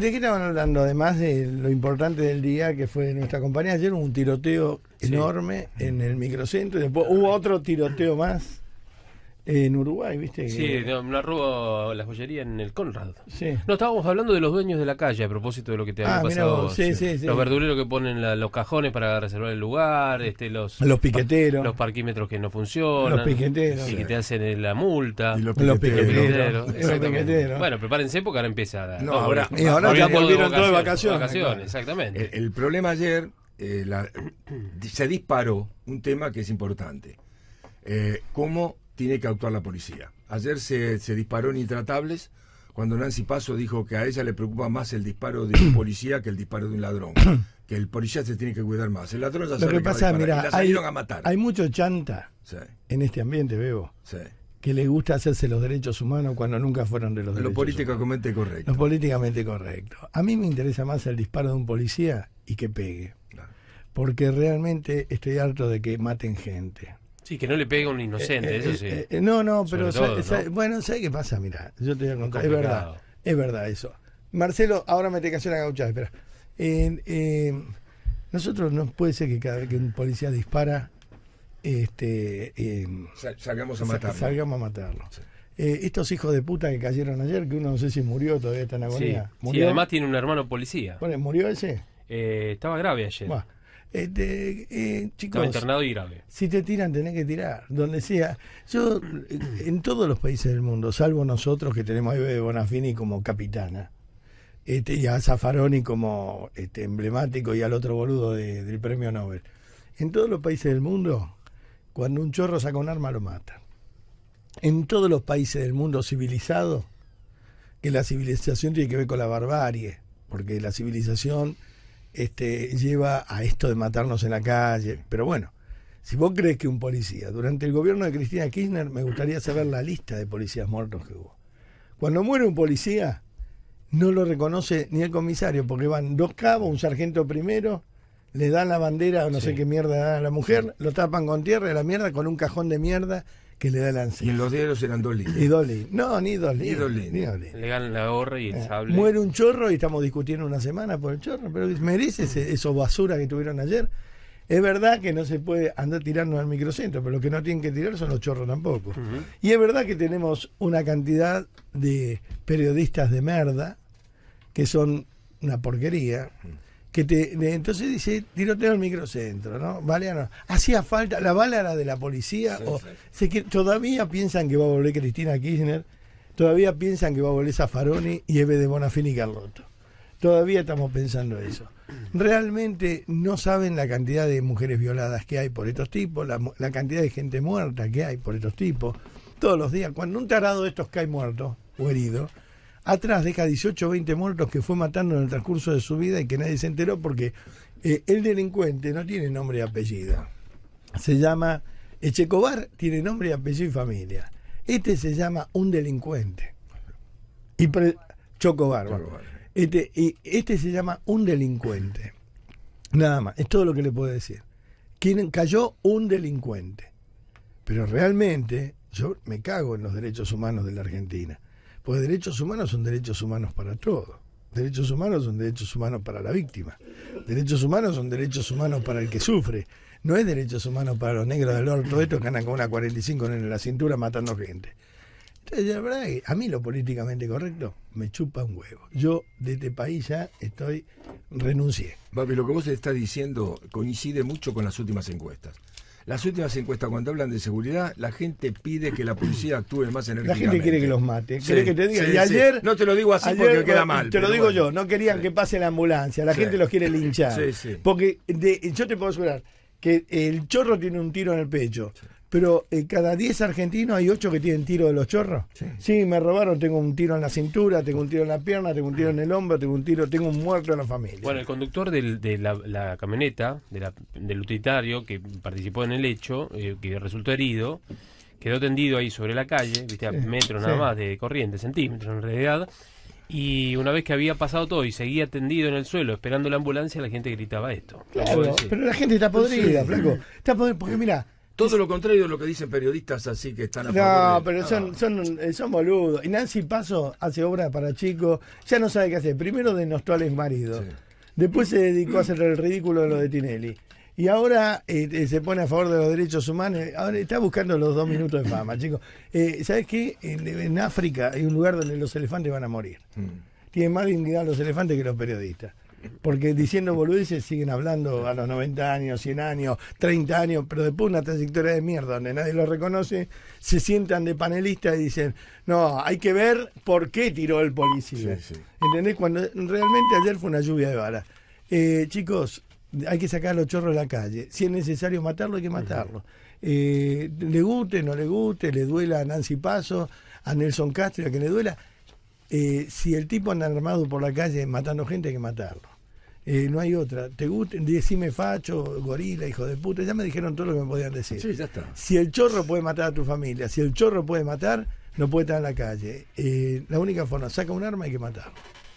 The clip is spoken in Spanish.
¿De qué estaban hablando? Además de lo importante del día que fue nuestra compañía, ayer un tiroteo enorme en el microcentro y después hubo otro tiroteo más en Uruguay, ¿viste? Sí, no, la arrubo la joyería en el Conrad. Sí. No, estábamos hablando de los dueños de la calle a propósito de lo que te ah, había pasado. sí, sí, los verduleros que ponen los cajones para reservar el lugar, este, los, los piqueteros. Los parquímetros que no funcionan. Los piqueteros. Y que te hacen eh, la multa. Y los piqueteros. Los piqueteros, Bueno, prepárense porque ahora empieza. no, ahora, ahora ya volvieron de vacaciones. exactamente. El, problema ayer eh, se disparó un tema que es importante. Eh, ¿Cómo tiene que actuar la policía. Ayer se, se disparó en Intratables cuando Nancy Paso dijo que a ella le preocupa más el disparo de un policía que el disparo de un ladrón. que el policía se tiene que cuidar más. El ladrón ya Lo sabe que pasa, hay, a matar. Hay mucho chanta en este ambiente, veo. Que le gusta hacerse los derechos humanos cuando nunca fueron de los Lo derechos políticamente correcto. Lo políticamente correcto. A mí me interesa más el disparo de un policía y que pegue. Porque realmente estoy harto de que maten gente. Sí, que no le pega a un inocente, eh, eh, eso eh, sí. no, no, pero bueno, ¿sabes qué pasa? Mira, yo te voy a contar. Es verdad, es verdad eso. Marcelo, ahora me te canción la gauchada, espera. Em, nosotros no puede ser que cada vez que un policía dispara, este, em, salgamos a matarlo. Salgamos a matarlo. estos hijos de puta que cayeron ayer, que uno no sé si murió, todavía está en agonía. Sí, además tiene un hermano policía. Bueno, ¿Murió ese? estaba grave ayer este eh, chicos, y grave. Si te tiran, tenés que tirar. Donde sea. Yo, en todos los países del mundo, salvo nosotros que tenemos a Ibe Bonafini como capitana, este, y a Zaffaroni como este, emblemático y al otro boludo del premio Nobel. En todos los países del mundo, cuando un chorro saca un arma, lo mata En todos los países del mundo civilizado, que la civilización tiene que ver con la barbarie, porque la civilización este, lleva a esto de matarnos en la calle. Pero bueno, si vos crees que un policía, durante el gobierno de Cristina Kirchner, me gustaría saber la lista de policías muertos que hubo. Cuando muere un policía, no lo reconoce ni el comisario, porque van dos cabos, un sargento primero, le dan la bandera o no sé qué mierda dan a la mujer, lo tapan con tierra y la mierda con un cajón de mierda que le da la ansiedad. Y los diarios eran dos Y dos No, ni dos Ni Le dan la gorra y el eh, sable. Muere un chorro y estamos discutiendo una semana por el chorro, pero merece eso basura que tuvieron ayer. Es verdad que no se puede andar tirando al microcentro, pero lo que no tienen que tirar son los chorros tampoco. Y es verdad que tenemos una cantidad de periodistas de merda que son una porquería. Mm que te, entonces dice tiroteo al microcentro, ¿no? no Hacía falta, la bala era de la policía. o, todavía piensan que va a volver Cristina Kirchner, todavía piensan que va a volver Zaffaroni y Eve de Bonafini y Carlotto. Todavía estamos pensando eso. Realmente no saben la cantidad de mujeres violadas que hay por estos tipos, la cantidad de gente muerta que hay por estos tipos. Todos los días, cuando un tarado de estos cae muerto o herido, atrás deja 18 o 20 muertos que fue matando en el transcurso de su vida y que nadie se enteró porque eh, el delincuente no tiene nombre y apellido. Se llama Checobar tiene nombre y apellido y familia. Este se llama un delincuente. Y Chocobar. Este, y este se llama un delincuente. Nada más, es todo lo que le puedo decir. Quien cayó un delincuente. Pero realmente yo me cago en los derechos humanos de la Argentina. Porque derechos humanos son derechos humanos para todos. Derechos humanos son derechos humanos para la víctima. Derechos humanos son derechos humanos para el que sufre. No es derechos humanos para los negros del los estos que andan con una 45 en la cintura matando gente. Entonces, la verdad es que a mí lo políticamente correcto me chupa un huevo. Yo de este país ya estoy, renuncié. Babi, lo que vos estás diciendo coincide mucho con las últimas encuestas. Las últimas encuestas, cuando hablan de seguridad, la gente pide que la policía actúe más enérgicamente. La gente quiere que los mate. que te diga? y ayer, No te lo digo así porque queda eh, mal. Te lo digo yo, no querían que pase la ambulancia. La gente los quiere linchar. Porque yo te puedo asegurar que el chorro tiene un tiro en el pecho pero eh, cada 10 argentinos hay 8 que tienen tiro de los chorros. Sí. me robaron, tengo un tiro en la cintura, tengo un tiro en la pierna, tengo un tiro en el hombro, tengo un tiro, tengo un muerto en la familia. Bueno, el conductor de la, camioneta, del utilitario que participó en el hecho, eh, que resultó herido, quedó tendido ahí sobre la calle, viste, a metros nada más de corriente, centímetros en realidad. Y una vez que había pasado todo y seguía tendido en el suelo esperando la ambulancia, la gente gritaba esto. Claro, pero la gente está podrida, flaco. Está podrida, porque mira, todo lo contrario de lo que dicen periodistas así que están a favor No, pero son, son, eh, son boludos. Y Nancy Paso hace obra para chicos, ya no sabe qué hacer. Primero denostó al exmarido, marido, después se dedicó a hacer el ridículo de lo de Tinelli. Y ahora eh, eh, se pone a favor de los derechos humanos. Ahora está buscando los dos minutos de fama, chicos. Eh, ¿Sabes qué? En, África hay un lugar donde los elefantes van a morir. Mm. Tienen más dignidad los elefantes que los periodistas. Porque diciendo boludeces siguen hablando a los 90 años, 100 años, 30 años, pero después una trayectoria de mierda donde nadie lo reconoce, se sientan de panelistas y dicen, no, hay que ver por qué tiró el policía. ¿Entendés? Cuando realmente ayer fue una lluvia de balas. Eh, chicos, hay que sacar a los chorros de la calle. Si es necesario matarlo, hay que matarlo. Eh, le guste, no le guste, le duela a Nancy Paso, a Nelson Castro, a que le duela eh, si el tipo anda armado por la calle matando gente, hay que matarlo. Eh, no hay otra. Te gusta, decime facho, gorila, hijo de puta. Ya me dijeron todo lo que me podían decir. Sí, ya está. Si el chorro puede matar a tu familia, si el chorro puede matar, no puede estar en la calle. Eh, la única forma, saca un arma y hay que matarlo.